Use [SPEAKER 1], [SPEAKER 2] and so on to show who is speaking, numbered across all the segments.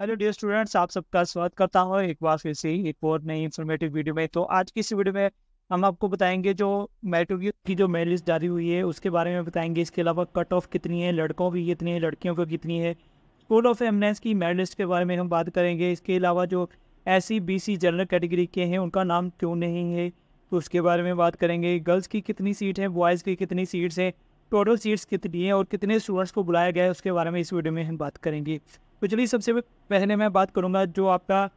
[SPEAKER 1] hello dear students आप सबका स्वागत करता हूँ एक बार फिर से एक और नई इन्फॉर्मेटिव वीडियो में तो आज की इस वीडियो में हम आपको बताएंगे जो मेट्रो की जो मेरिट लिस्ट जारी हुई है उसके बारे में बताएंगे इसके अलावा कट ऑफ कितनी है लड़कों की कितनी है लड़कियों की कितनी है स्कूल ऑफ एमनेस की मेरिट लिस्ट के बारे में हम बात करेंगे इसके अलावा जो एस सी जनरल कैटेगरी के हैं उनका नाम क्यों नहीं है तो उसके बारे में बात करेंगे गर्ल्स की कितनी सीट है बॉयज़ की कितनी सीट्स हैं टोटल सीट्स कितनी है और कितने स्टूडेंट्स को बुलाया गया है उसके बारे में इस वीडियो में हम बात करेंगे तो चलिए सबसे पहले मैं बात करूँगा जो आपका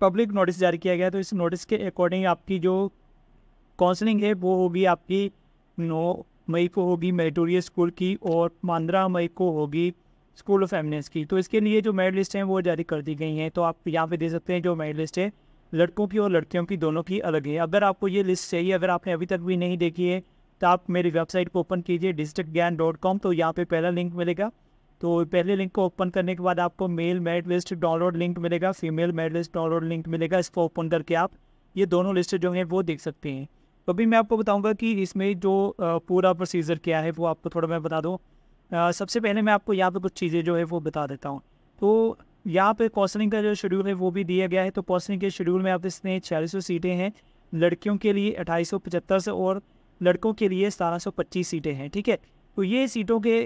[SPEAKER 1] पब्लिक नोटिस जारी किया गया तो इस नोटिस के अकॉर्डिंग आपकी जो काउंसलिंग है वो होगी आपकी नौ मई को होगी मेरिटोरियस स्कूल की और पंद्रह मई को होगी स्कूल ऑफ एमिनेंस की तो इसके लिए जो मेरिट लिस्ट हैं वो जारी कर दी गई हैं तो आप यहाँ पे दे सकते हैं जो मेरिट लिस्ट है लड़कों की और लड़कियों की दोनों की अलग है अगर आपको ये लिस्ट चाहिए अगर आपने अभी तक भी नहीं देखी है तो आप मेरी वेबसाइट को ओपन कीजिए डिजिटल ज्ञान डॉट कॉम तो यहाँ पे पहला लिंक मिलेगा तो पहले लिंक को ओपन करने के बाद आपको male merit list download link मिलेगा female merit list download link मिलेगा इसको ओपन करके आप ये दोनों लिस्ट जो हैं वो देख सकते हैं तो अभी मैं आपको बताऊँगा कि इसमें जो पूरा प्रोसीजर क्या है वो आपको थोड़ा मैं बता दूँ सबसे पहले मैं आपको यहाँ पर कुछ चीज़ें जो है वो बता देता हूँ तो यहाँ पे कौंसलिंग का जो शेड्यूल है वो भी दिया गया है तो कौंसलिंग के शेड्यूल में आप इसमें छियालीस सीटें हैं लड़कियों के लिए अट्ठाईस से और लड़कों के लिए सतारह सौ पच्चीस सीटें हैं ठीक है तो ये सीटों के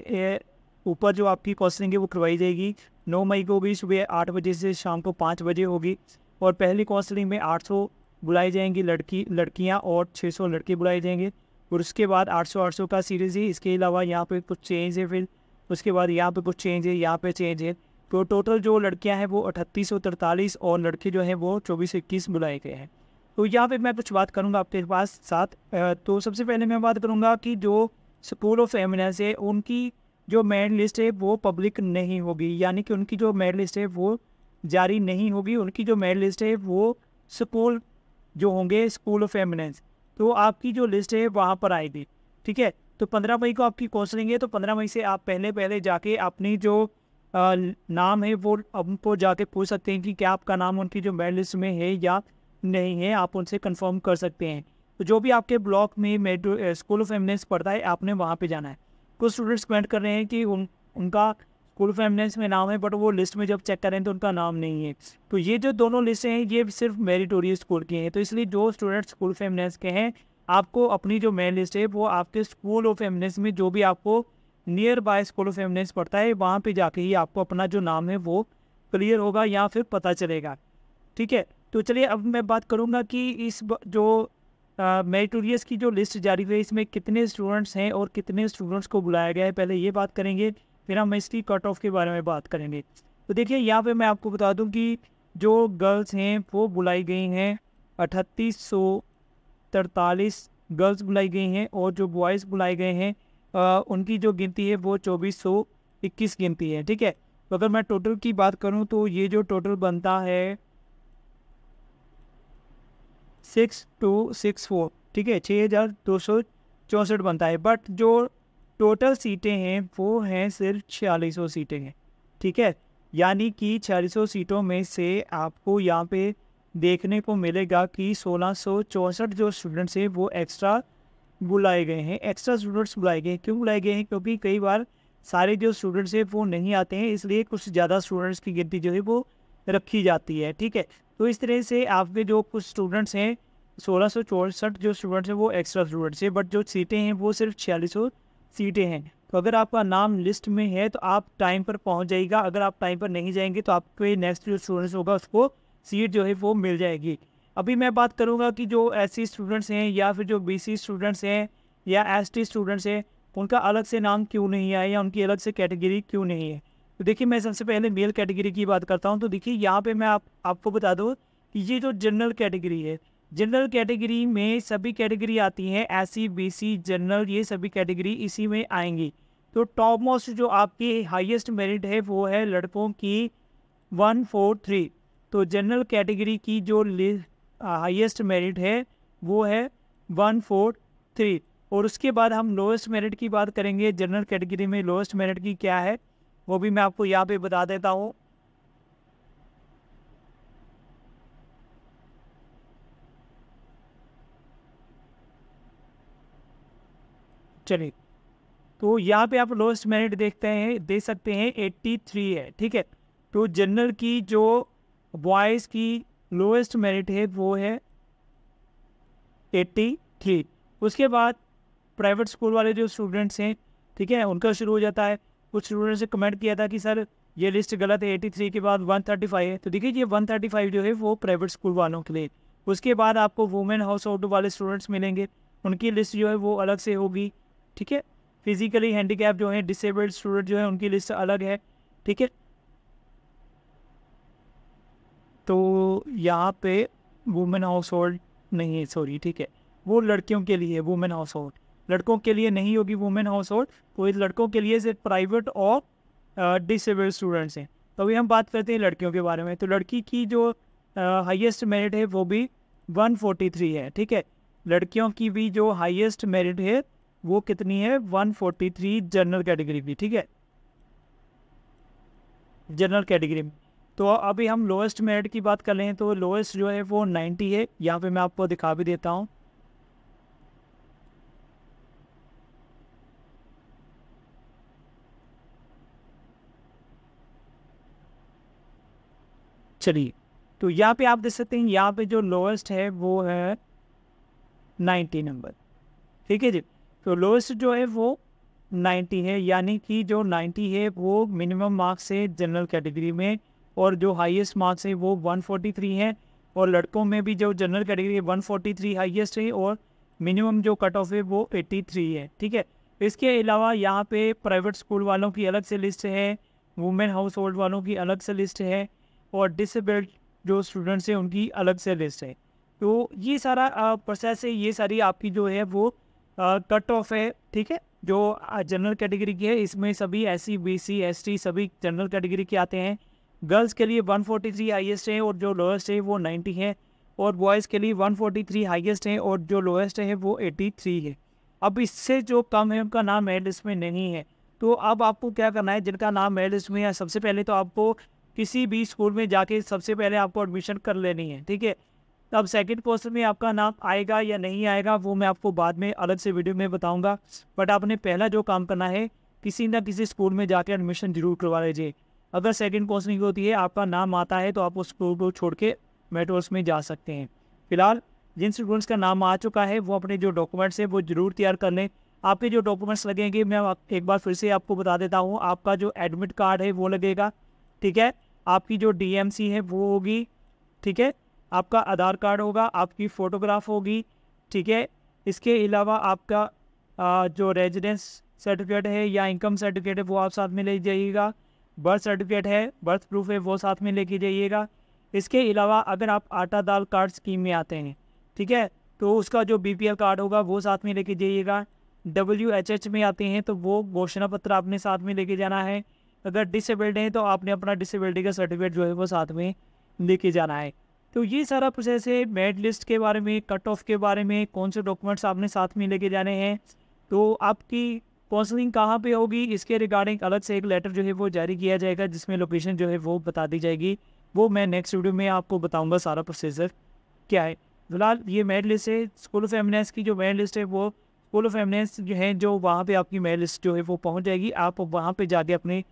[SPEAKER 1] ऊपर जो आपकी काउंसलिंग है वो करवाई जाएगी नौ मई को भी सुबह आठ बजे से शाम को पाँच बजे होगी और पहली काउंसलिंग में आठ सौ बुलाई जाएंगी लड़की लड़कियाँ और छः सौ लड़के बुलाए जाएंगे और उसके बाद आठ सौ आठ सौ का सीरीज़ है इसके अलावा यहाँ पे कुछ चेंज है फिर उसके बाद यहाँ पे कुछ चेंज है यहाँ पे चेंज है तो टोटल जो लड़कियाँ हैं वो अठतीस सौ और लड़के जो हैं वो चौबीस इक्कीस बुलाए गए हैं तो यहाँ पे मैं कुछ बात करूँगा आपके पास साथ तो सबसे पहले मैं बात करूँगा कि जो स्कूल ऑफ एमिनेंस है उनकी जो मेरिट लिस्ट है वो पब्लिक नहीं होगी यानी कि उनकी जो मेरिट लिस्ट है वो जारी नहीं होगी उनकी जो मेरिट लिस्ट है वो स्कूल जो होंगे स्कूल ऑफ एमिनेंस तो आपकी जो लिस्ट है वहाँ पर आएगी ठीक है तो पंद्रह मई को आपकी काउंसलिंग है तो पंद्रह मई से आप पहले पहले जाके अपनी जो आ, नाम है वो उनको जाके पूछ सकते हैं कि क्या आपका नाम उनकी जो मेरिट लिस्ट में है या नहीं है आप उनसे कंफर्म कर सकते हैं तो जो भी आपके ब्लॉक में मेडो स्कूल ऑफ एमिनेंस पढ़ता है आपने वहाँ पे जाना है कुछ स्टूडेंट्स कमेंट कर रहे हैं कि उन उनका स्कूल ऑफ एमिनेंस में नाम है बट वो लिस्ट में जब चेक करें तो उनका नाम नहीं है तो ये जो दोनों लिस्टें हैं ये सिर्फ मेरिटोरियस स्कूल के हैं तो इसलिए जो स्टूडेंट स्कूल ऑफ एमिनेंस के हैं आपको अपनी जो मेन लिस्ट है वो आपके स्कूल ऑफ एमिनेंस में जो भी आपको nearby school of eminence पढ़ता है वहाँ पर जाके ही आपको अपना जो नाम है वो क्लियर होगा या फिर पता चलेगा ठीक है तो चलिए अब मैं बात करूँगा कि इस जो मेरिटोरियस की जो लिस्ट जारी हुई है इसमें कितने स्टूडेंट्स हैं और कितने स्टूडेंट्स को बुलाया गया है पहले ये बात करेंगे फिर हम इसकी कट ऑफ के बारे में बात करेंगे तो देखिए यहाँ पे मैं आपको बता दूँ कि जो गर्ल्स हैं वो बुलाई गई हैं अठतीस सौ तरतालीस गर्ल्स बुलाई गई हैं और जो बॉयज़ बुलाए गए हैं उनकी जो गिनती है वो चौबीस सौ इक्कीस गिनती है ठीक है तो अगर मैं टोटल की बात करूँ तो ये जो टोटल बनता है सिक्स टू सिक्स फोर ठीक है छः हज़ार दो सौ चौंसठ बनता है बट जो टोटल सीटें हैं वो हैं सिर्फ छियालीस सौ सीटें हैं ठीक है यानी कि छियालीस सौ सीटों में से आपको यहाँ पे देखने को मिलेगा कि सोलह सौ चौंसठ जो स्टूडेंट्स हैं वो एक्स्ट्रा बुलाए गए हैं एक्स्ट्रा स्टूडेंट्स बुलाए गए हैं क्यों बुलाए गए हैं क्योंकि कई बार सारे जो स्टूडेंट्स हैं वो नहीं आते हैं इसलिए कुछ ज़्यादा स्टूडेंट्स की गिनती जो है वो रखी जाती है ठीक है तो इस तरह से आपके जो कुछ स्टूडेंट्स हैं सोलह सौ चौंसठ जो स्टूडेंट्स हैं वो एक्स्ट्रा स्टूडेंट्स हैं बट जो सीटें हैं वो सिर्फ छियालीस सौ सीटें हैं तो अगर आपका नाम लिस्ट में है तो आप टाइम पर पहुंच जाएगा अगर आप टाइम पर नहीं जाएंगे तो आपके नेक्स्ट जो स्टूडेंट्स होगा उसको सीट जो है वो मिल जाएगी अभी मैं बात करूँगा कि जो एस स्टूडेंट्स हैं या फिर जो बी स्टूडेंट्स हैं या एस स्टूडेंट्स हैं उनका अलग से नाम क्यों नहीं आया या उनकी अलग से कैटेगरी क्यों नहीं है तो देखिए मैं सबसे पहले मेल कैटेगरी की बात करता हूँ तो देखिए यहाँ पे मैं आप आपको बता दूँ कि ये जो जनरल कैटेगरी है जनरल कैटेगरी में सभी कैटेगरी आती हैं S C B C general ये सभी कैटेगरी इसी में आएंगी तो टॉप मोस्ट जो आपकी हाईएस्ट मेरिट है वो है लड़कों की वन फोर थ्री तो जनरल कैटेगरी की जो हाईएस्ट मेरिट है वो है वन फोर थ्री और उसके बाद हम लोएस्ट मेरिट की बात करेंगे जनरल कैटेगरी में लोएस्ट मेरिट की क्या है वो भी मैं आपको यहाँ पे बता देता हूँ चलिए तो यहाँ पे आप लोएस्ट मेरिट देखते हैं दे सकते हैं 83 है ठीक है तो जनरल की जो बॉयज़ की लोएस्ट मेरिट है वो है 83 उसके बाद प्राइवेट स्कूल वाले जो स्टूडेंट्स हैं ठीक है उनका शुरू हो जाता है कुछ स्टूडेंट्स ने कमेंट किया था कि सर ये लिस्ट गलत है एटी थ्री के बाद वन थर्टी फाइव है तो देखिए ये वन थर्टी फाइव जो है वो प्राइवेट स्कूल वालों के लिए उसके बाद आपको वुमेन हाउस होल्ड वाले स्टूडेंट्स मिलेंगे उनकी लिस्ट जो है वो अलग से होगी ठीक है फिजिकली हैंडीकैप जो है डिसेबल्ड स्टूडेंट जो है उनकी लिस्ट अलग है ठीक है तो यहाँ पे वुमेन हाउस होल्ड नहीं है सॉरी ठीक है वो लड़कियों के लिए है वुमेन हाउस होल्ड लड़कों के लिए नहीं होगी वुमेन हाउस होल्ड तो लड़कों के लिए सिर्फ प्राइवेट और डिसेबल्ड स्टूडेंट्स हैं तो अभी हम बात करते हैं लड़कियों के बारे में तो लड़की की जो हाइस्ट मेरिट है वो भी वन है ठीक है लड़कियों की भी जो हाइस्ट मेरिट है वो कितनी है 143 जनरल कैटेगरी की ठीक है जनरल कैटेगरी में तो अभी हम लोएस्ट मेरिट की बात कर रहे हैं तो लोएस्ट जो है वो 90 है यहाँ पे मैं आपको दिखा भी देता हूँ चलिए तो यहाँ पे आप देख सकते हैं यहाँ पे जो लोएस्ट है वो है नाइन्टी नंबर ठीक है जी तो लोएस्ट जो है वो नाइन्टी है यानी कि जो नाइन्टी है वो मिनिमम मार्क्स है जनरल कैटेगरी में और जो हाईएस्ट मार्क्स है वो वन फोर्टी थ्री है और लड़कों में भी जो जनरल कैटेगरी है वन फोर्टी थ्री हाइएस्ट है और मिनिमम जो कट ऑफ है वो एट्टी थ्री है ठीक है इसके अलावा यहाँ पे प्राइवेट स्कूल वालों की अलग से लिस्ट है वुमेन हाउस होल्ड वालों की अलग से लिस्ट है और डिसेबल्ड जो स्टूडेंट्स हैं उनकी अलग से लिस्ट है तो ये सारा प्रोसेस है ये सारी आपकी जो है वो कट ऑफ है ठीक है जो जनरल कैटेगरी की है इसमें सभी S C B C S T सभी जनरल कैटेगरी के आते हैं गर्ल्स के लिए 143 फोर्टी थ्री हाइस्ट है और जो लोएस्ट है वो 90 है और बॉयज़ के लिए 143 फोर्टी थ्री हाइस्ट है और जो लोएस्ट है वो 83 है अब इससे जो कम है उनका नाम मेल लिस्ट में नहीं है तो अब आपको क्या करना है जिनका नाम मेल लिस्ट में है सबसे पहले तो आपको किसी भी स्कूल में जाके सबसे पहले आपको एडमिशन कर लेनी है ठीक है अब सेकंड क्वेश्चन में आपका नाम आएगा या नहीं आएगा वो मैं आपको बाद में अलग से वीडियो में बताऊंगा बट आपने पहला जो काम करना है किसी ना किसी स्कूल में जाकर एडमिशन जरूर करवा लीजिए अगर सेकंड क्वेश्चन की होती है आपका नाम आता है तो आप उस स्कूल को छोड़ के मेट्रोस में जा सकते हैं फिलहाल जिन स्टूडेंट्स का नाम आ चुका है वो अपने जो डॉक्यूमेंट्स हैं वो ज़रूर तैयार कर लें आपके जो डॉक्यूमेंट्स लगेंगे मैं एक बार फिर से आपको बता देता हूँ आपका जो एडमिट कार्ड है वो लगेगा ठीक है आपकी जो डी है वो होगी ठीक है आपका आधार कार्ड होगा आपकी फ़ोटोग्राफ होगी ठीक है इसके अलावा आपका आ, जो रेजिडेंस सर्टिफिकेट है या इनकम सर्टिफिकेट है वो आप साथ में ले जाइएगा बर्थ सर्टिफिकेट है बर्थ प्रूफ है वो साथ में लेके जाइएगा इसके अलावा अगर आप आटा दाल कार्ड स्कीम में आते हैं ठीक है तो उसका जो बी कार्ड होगा वो साथ में लेके जाइएगा डब्ल्यू में आते हैं तो वो घोषणा पत्र आपने साथ में लेके जाना है अगर डिसेबल्ड हैं तो आपने अपना डिसेबिलिटी का सर्टिफिकेट जो है वो साथ में लेके जाना है तो ये सारा प्रोसेस है मेड लिस्ट के बारे में कट ऑफ के बारे में कौन से डॉक्यूमेंट्स आपने साथ में लेके जाने हैं तो आपकी काउंसलिंग कहाँ पे होगी इसके रिगार्डिंग अलग से एक लेटर जो है वो जारी किया जाएगा जिसमें लोकेशन जो है वो बता दी जाएगी वो मैं नेक्स्ट वीडियो में आपको बताऊँगा सारा प्रोसीजर क्या है फिलहाल ये मेड लिस्ट है स्कूल ऑफ एमिनेंस की जो मेड लिस्ट है वो स्कूल ऑफ एमिनेंस जो है जो वहाँ पर आपकी मेड लिस्ट जो है वो पहुँच जाएगी आप वहाँ पर जाके अपने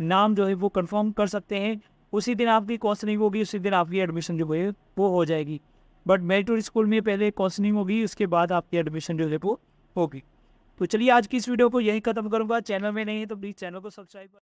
[SPEAKER 1] नाम जो है वो कंफर्म कर सकते हैं उसी दिन आपकी काउंसलिंग होगी उसी दिन आपकी एडमिशन जो है वो हो जाएगी बट मेरिटोरी स्कूल में पहले काउंसलिंग होगी उसके बाद आपकी एडमिशन जो है वो होगी तो चलिए आज की इस वीडियो को यही खत्म करूंगा चैनल में नहीं है तो प्लीज़ चैनल को सब्सक्राइब